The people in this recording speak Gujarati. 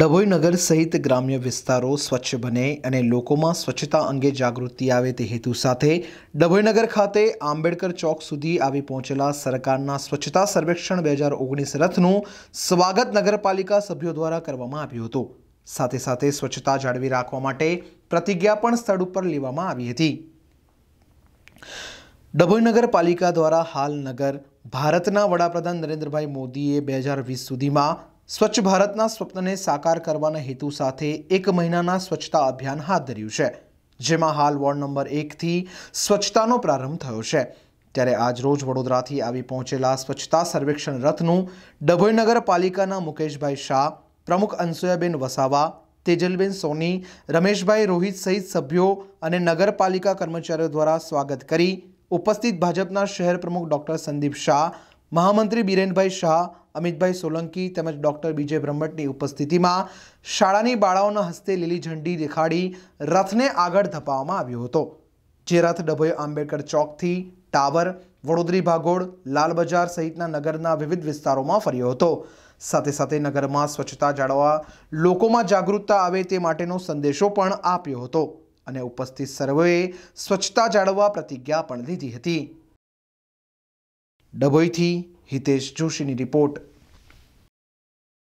ડભોઈ નગર સહિત ગ્રામ્ય વિસ્તારો સ્વચ્છ બને અને લોકોમાં સ્વચ્છતા અંગે જાગૃતિ આવે તે હેતુ સાથે ડભોઈનગર ખાતે આંબેડકર ચોક સુધી આવી પહોંચેલા સરકારના સ્વચ્છતા સર્વેક્ષણ બે હજાર ઓગણીસ રથનું સ્વાગત નગરપાલિકા સભ્યો દ્વારા કરવામાં આવ્યું હતું સાથે સાથે સ્વચ્છતા જાળવી રાખવા માટે પ્રતિજ્ઞા પણ સ્થળ ઉપર લેવામાં આવી હતી ડભોઈ નગરપાલિકા દ્વારા હાલ નગર ભારતના વડાપ્રધાન નરેન્દ્રભાઈ મોદીએ બે હજાર વીસ સુધીમાં સ્વચ્છ ભારતના સ્વપ્નને સાકાર કરવાના હેતુ સાથે એક મહિનાના સ્વચ્છતા અભિયાન હાથ ધર્યું છે જેમાં હાલ વોર્ડ નંબર એકથી સ્વચ્છતાનો પ્રારંભ થયો છે ત્યારે આજ રોજ વડોદરાથી આવી પહોંચેલા સ્વચ્છતા સર્વેક્ષણ રથનું ડભોઈ નગરપાલિકાના મુકેશભાઈ શાહ પ્રમુખ અનસુયાબેન વસાવા તેજલબેન સોની રમેશભાઈ રોહિત સહિત સભ્યો અને નગરપાલિકા કર્મચારીઓ દ્વારા સ્વાગત કરી ઉપસ્થિત ભાજપના શહેર પ્રમુખ ડૉક્ટર સંદીપ શાહ મહામંત્રી બિરેનભાઈ શાહ અમિતભાઈ સોલંકી તેમજ ડૉક્ટર બીજે બ્રહ્મટની ઉપસ્થિતિમાં શાળાની બાળાઓના હસ્તે લીલી ઝંડી દેખાડી રથને આગળ ધપાવવામાં આવ્યો હતો જે રથ ડભોઈ આંબેડકર ચોકથી ટાવર વડોદરી ભાગોળ લાલ બજાર સહિતના નગરના વિવિધ વિસ્તારોમાં ફર્યો હતો સાથે સાથે નગરમાં સ્વચ્છતા જાળવવા લોકોમાં જાગૃતતા આવે તે માટેનો સંદેશો પણ આપ્યો હતો અને ઉપસ્થિત સર્વેએ સ્વચ્છતા જાળવવા પ્રતિજ્ઞા પણ લીધી હતી ડભોઈથી हितेश जोशीनी रिपोर्ट